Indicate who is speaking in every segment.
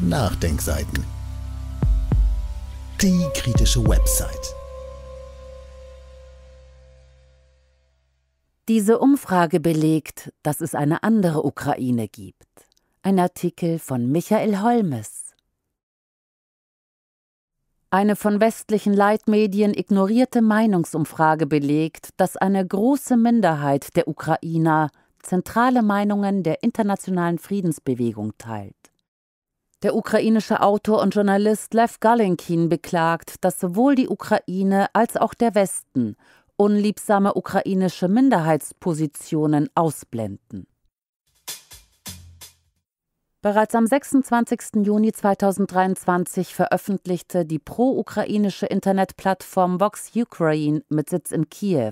Speaker 1: Nachdenkseiten. Die kritische Website. Diese Umfrage belegt, dass es eine andere Ukraine gibt. Ein Artikel von Michael Holmes. Eine von westlichen Leitmedien ignorierte Meinungsumfrage belegt, dass eine große Minderheit der Ukrainer zentrale Meinungen der internationalen Friedensbewegung teilt. Der ukrainische Autor und Journalist Lev Galinkin beklagt, dass sowohl die Ukraine als auch der Westen unliebsame ukrainische Minderheitspositionen ausblenden. Bereits am 26. Juni 2023 veröffentlichte die pro-ukrainische Internetplattform Vox Ukraine mit Sitz in Kiew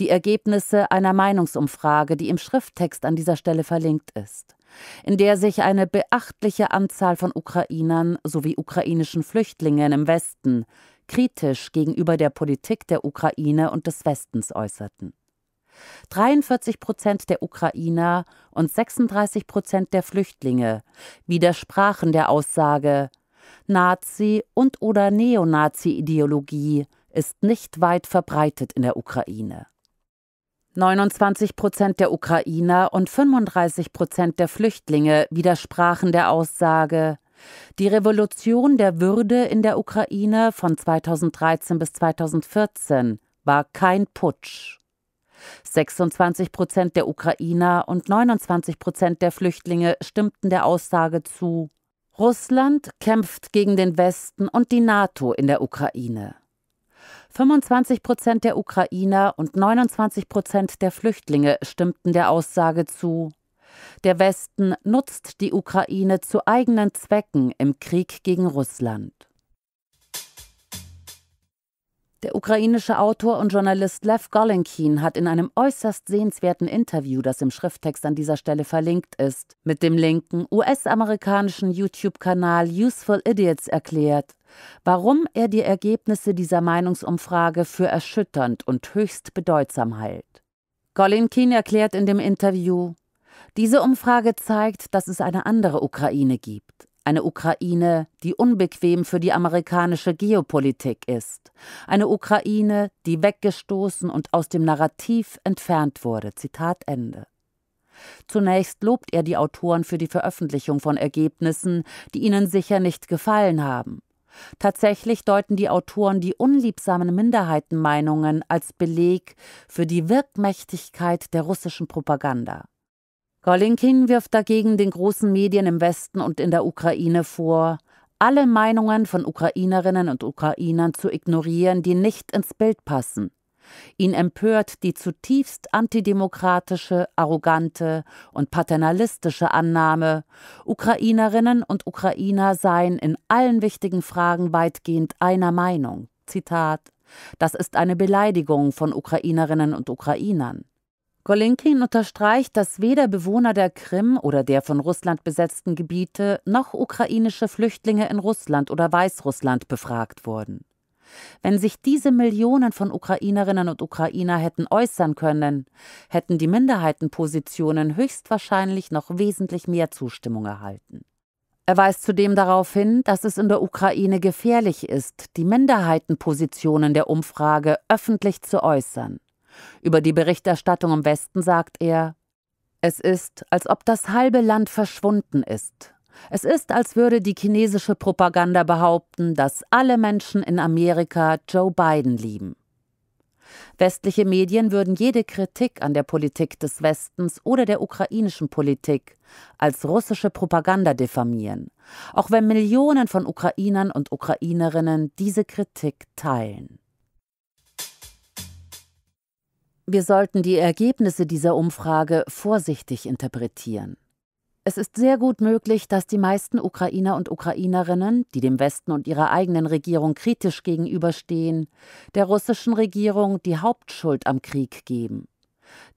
Speaker 1: die Ergebnisse einer Meinungsumfrage, die im Schrifttext an dieser Stelle verlinkt ist in der sich eine beachtliche Anzahl von Ukrainern sowie ukrainischen Flüchtlingen im Westen kritisch gegenüber der Politik der Ukraine und des Westens äußerten. 43 Prozent der Ukrainer und 36 Prozent der Flüchtlinge widersprachen der Aussage, Nazi- und oder Neonazi-Ideologie ist nicht weit verbreitet in der Ukraine. 29 Prozent der Ukrainer und 35 Prozent der Flüchtlinge widersprachen der Aussage, die Revolution der Würde in der Ukraine von 2013 bis 2014 war kein Putsch. 26 Prozent der Ukrainer und 29 Prozent der Flüchtlinge stimmten der Aussage zu, Russland kämpft gegen den Westen und die NATO in der Ukraine. 25 Prozent der Ukrainer und 29 Prozent der Flüchtlinge stimmten der Aussage zu. Der Westen nutzt die Ukraine zu eigenen Zwecken im Krieg gegen Russland. Der ukrainische Autor und Journalist Lev Golenkin hat in einem äußerst sehenswerten Interview, das im Schrifttext an dieser Stelle verlinkt ist, mit dem linken US-amerikanischen YouTube-Kanal Useful Idiots erklärt, warum er die Ergebnisse dieser Meinungsumfrage für erschütternd und höchst bedeutsam hält. Golenkin erklärt in dem Interview, diese Umfrage zeigt, dass es eine andere Ukraine gibt, eine Ukraine, die unbequem für die amerikanische Geopolitik ist. Eine Ukraine, die weggestoßen und aus dem Narrativ entfernt wurde. Zitat Ende. Zunächst lobt er die Autoren für die Veröffentlichung von Ergebnissen, die ihnen sicher nicht gefallen haben. Tatsächlich deuten die Autoren die unliebsamen Minderheitenmeinungen als Beleg für die Wirkmächtigkeit der russischen Propaganda. Golinkin wirft dagegen den großen Medien im Westen und in der Ukraine vor, alle Meinungen von Ukrainerinnen und Ukrainern zu ignorieren, die nicht ins Bild passen. Ihn empört die zutiefst antidemokratische, arrogante und paternalistische Annahme, Ukrainerinnen und Ukrainer seien in allen wichtigen Fragen weitgehend einer Meinung. Zitat Das ist eine Beleidigung von Ukrainerinnen und Ukrainern. Golinkin unterstreicht, dass weder Bewohner der Krim oder der von Russland besetzten Gebiete noch ukrainische Flüchtlinge in Russland oder Weißrussland befragt wurden. Wenn sich diese Millionen von Ukrainerinnen und Ukrainer hätten äußern können, hätten die Minderheitenpositionen höchstwahrscheinlich noch wesentlich mehr Zustimmung erhalten. Er weist zudem darauf hin, dass es in der Ukraine gefährlich ist, die Minderheitenpositionen der Umfrage öffentlich zu äußern. Über die Berichterstattung im Westen sagt er, es ist, als ob das halbe Land verschwunden ist. Es ist, als würde die chinesische Propaganda behaupten, dass alle Menschen in Amerika Joe Biden lieben. Westliche Medien würden jede Kritik an der Politik des Westens oder der ukrainischen Politik als russische Propaganda diffamieren, auch wenn Millionen von Ukrainern und Ukrainerinnen diese Kritik teilen. Wir sollten die Ergebnisse dieser Umfrage vorsichtig interpretieren. Es ist sehr gut möglich, dass die meisten Ukrainer und Ukrainerinnen, die dem Westen und ihrer eigenen Regierung kritisch gegenüberstehen, der russischen Regierung die Hauptschuld am Krieg geben.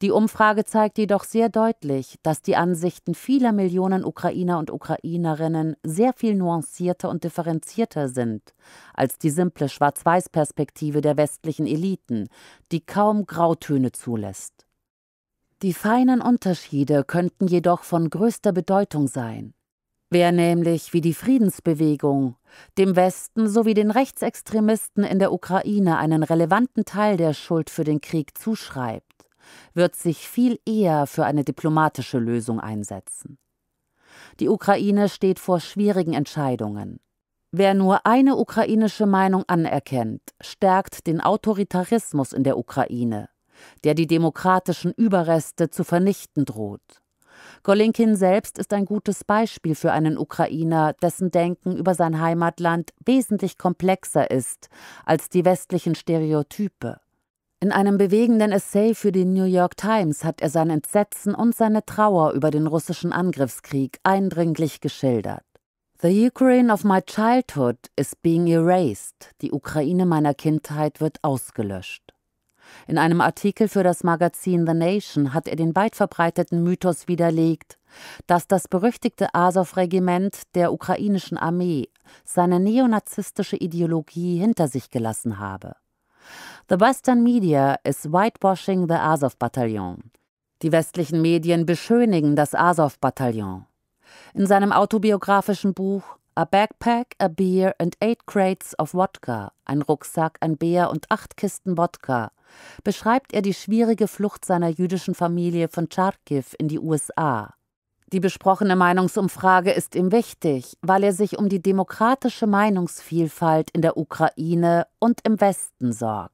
Speaker 1: Die Umfrage zeigt jedoch sehr deutlich, dass die Ansichten vieler Millionen Ukrainer und Ukrainerinnen sehr viel nuancierter und differenzierter sind als die simple Schwarz-Weiß-Perspektive der westlichen Eliten, die kaum Grautöne zulässt. Die feinen Unterschiede könnten jedoch von größter Bedeutung sein. Wer nämlich wie die Friedensbewegung dem Westen sowie den Rechtsextremisten in der Ukraine einen relevanten Teil der Schuld für den Krieg zuschreibt, wird sich viel eher für eine diplomatische Lösung einsetzen. Die Ukraine steht vor schwierigen Entscheidungen. Wer nur eine ukrainische Meinung anerkennt, stärkt den Autoritarismus in der Ukraine, der die demokratischen Überreste zu vernichten droht. Golinkin selbst ist ein gutes Beispiel für einen Ukrainer, dessen Denken über sein Heimatland wesentlich komplexer ist als die westlichen Stereotype. In einem bewegenden Essay für die New York Times hat er sein Entsetzen und seine Trauer über den russischen Angriffskrieg eindringlich geschildert. The Ukraine of my childhood is being erased. Die Ukraine meiner Kindheit wird ausgelöscht. In einem Artikel für das Magazin The Nation hat er den weit verbreiteten Mythos widerlegt, dass das berüchtigte azov regiment der ukrainischen Armee seine neonazistische Ideologie hinter sich gelassen habe. The Western Media is whitewashing the Azov Battalion. Die westlichen Medien beschönigen das Azov Bataillon. In seinem autobiografischen Buch A Backpack, a Beer and Eight Crates of Wodka, ein Rucksack, ein Bier und acht Kisten Wodka, beschreibt er die schwierige Flucht seiner jüdischen Familie von Charkiw in die USA. Die besprochene Meinungsumfrage ist ihm wichtig, weil er sich um die demokratische Meinungsvielfalt in der Ukraine und im Westen sorgt.